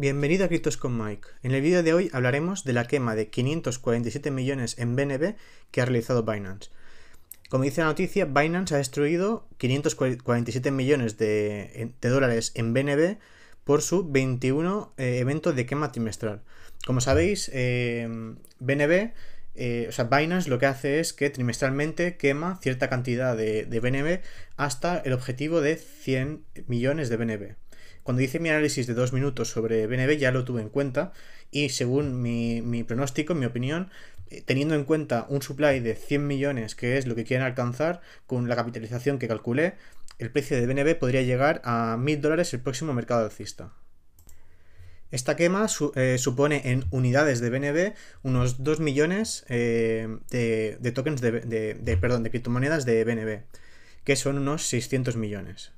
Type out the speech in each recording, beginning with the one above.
Bienvenido a Criptos con Mike. En el vídeo de hoy hablaremos de la quema de 547 millones en BNB que ha realizado Binance. Como dice la noticia, Binance ha destruido 547 millones de, dólares en BNB por su 21 eh, evento de quema trimestral. Como sabéis, BNB, eh, eh, Binance lo que hace es que trimestralmente quema cierta cantidad de BNB hasta el objetivo de 100 millones de BNB. Cuando hice mi análisis de dos minutos sobre BNB ya lo tuve en cuenta y según mi, pronóstico, mi opinión, eh, teniendo en cuenta un supply de 100 millones, que es lo que quieren alcanzar con la capitalización que calculé, el precio de BNB podría llegar a 1.000 dólares el próximo mercado alcista. Esta quema eh, supone en unidades de BNB unos 2 millones eh, de, tokens de, de, de, perdón, de criptomonedas de BNB, que son unos 600 millones.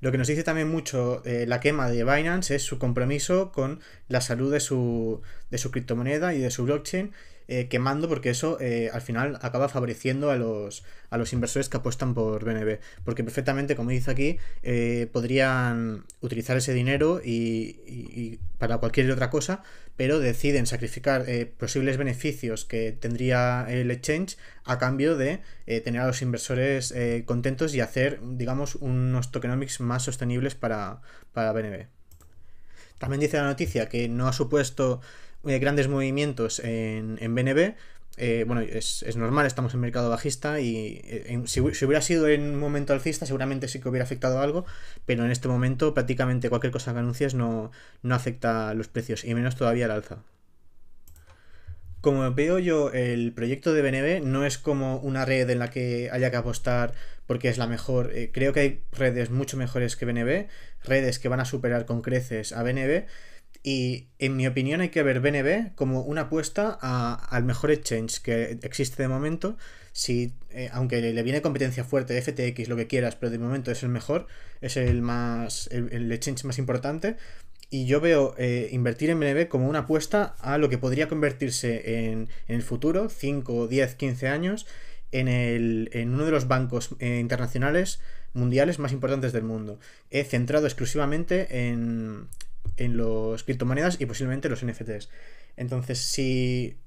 Lo que nos dice también mucho eh, la quema de Binance es su compromiso con la salud de su, de su criptomoneda y de su blockchain eh, quemando porque eso eh, al final acaba favoreciendo a los, a los inversores que apuestan por BNB. Porque perfectamente, como dice aquí, eh, podrían utilizar ese dinero y, y, para cualquier otra cosa, pero deciden sacrificar posibles beneficios que tendría el exchange a cambio de tener a los inversores contentos y hacer, digamos, unos tokenomics más sostenibles para, para BNB. También dice la noticia que no ha supuesto eh, grandes movimientos en, BNB, eh, bueno, es, normal, estamos en mercado bajista y eh, si, hubiera sido en un momento alcista seguramente sí que hubiera afectado algo, pero en este momento prácticamente cualquier cosa que anuncies no, no afecta los precios y menos todavía el alza. Como veo yo, el proyecto de BNB no es como una red en la que haya que apostar porque es la mejor. creo que hay redes mucho mejores que BNB, redes que van a superar con creces a BNB y en mi opinión hay que ver BNB como una apuesta a, al mejor exchange que existe de momento. Si, eh, aunque le viene competencia fuerte, FTX, lo que quieras, pero de momento es el mejor, es el más. el, exchange más importante. Y yo veo eh, invertir en BNB como una apuesta a lo que podría convertirse en, en el futuro, 5, 10, 15 años, en, el, en uno de los bancos eh, internacionales mundiales más importantes del mundo, He centrado exclusivamente en, en los criptomonedas y posiblemente los NFTs. Entonces, si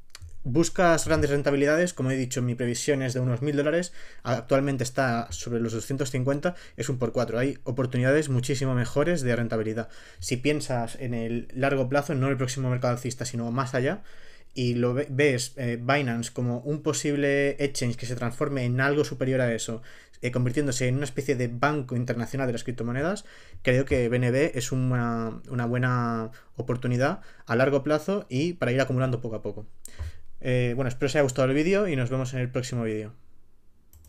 buscas grandes rentabilidades, como he dicho, mi previsión es de unos mil dólares, actualmente está sobre los 250, es un por 4. Hay oportunidades muchísimo mejores de rentabilidad. Si piensas en el largo plazo, no en el próximo mercado alcista, sino más allá, y lo ves eh, Binance como un posible exchange que se transforme en algo superior a eso, eh, convirtiéndose en una especie de banco internacional de las criptomonedas, creo que BNB es una, buena oportunidad a largo plazo y para ir acumulando poco a poco. Eh, bueno, espero os haya gustado el vídeo y nos vemos en el próximo vídeo.